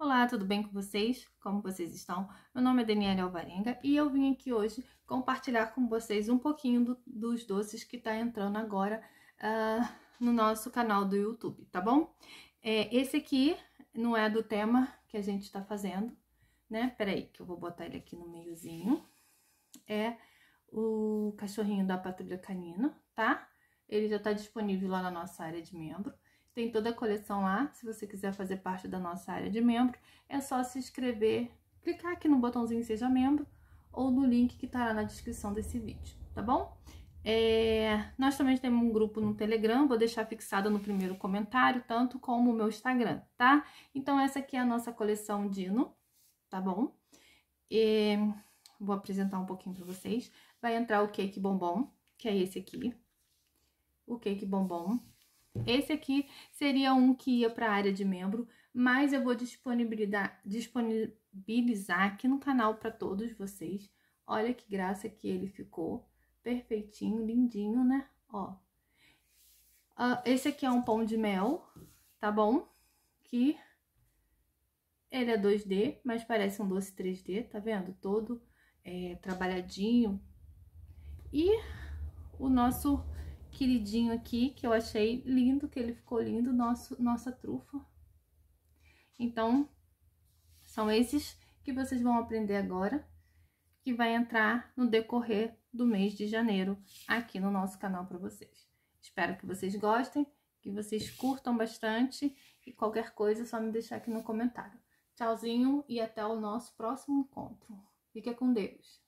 Olá, tudo bem com vocês? Como vocês estão? Meu nome é Daniela Alvarenga e eu vim aqui hoje compartilhar com vocês um pouquinho do, dos doces que tá entrando agora uh, no nosso canal do YouTube, tá bom? É, esse aqui não é do tema que a gente tá fazendo, né? Peraí que eu vou botar ele aqui no meiozinho. É o cachorrinho da Patrulha Canina, tá? Ele já tá disponível lá na nossa área de membro. Tem toda a coleção lá. Se você quiser fazer parte da nossa área de membro, é só se inscrever, clicar aqui no botãozinho Seja Membro ou no link que estará na descrição desse vídeo, tá bom? É, nós também temos um grupo no Telegram, vou deixar fixado no primeiro comentário, tanto como o meu Instagram, tá? Então, essa aqui é a nossa coleção Dino, tá bom? E, vou apresentar um pouquinho para vocês. Vai entrar o Cake Bombom, que é esse aqui. O Cake Bombom, esse aqui seria um que ia para a área de membro, mas eu vou disponibilizar, aqui no canal para todos vocês. Olha que graça que ele ficou, perfeitinho, lindinho, né? Ó. Uh, esse aqui é um pão de mel, tá bom? Que ele é 2D, mas parece um doce 3D, tá vendo? Todo é, trabalhadinho. E o nosso queridinho aqui, que eu achei lindo, que ele ficou lindo, nosso, nossa trufa. Então, são esses que vocês vão aprender agora, que vai entrar no decorrer do mês de janeiro aqui no nosso canal para vocês. Espero que vocês gostem, que vocês curtam bastante e qualquer coisa é só me deixar aqui no comentário. Tchauzinho e até o nosso próximo encontro. Fica com Deus!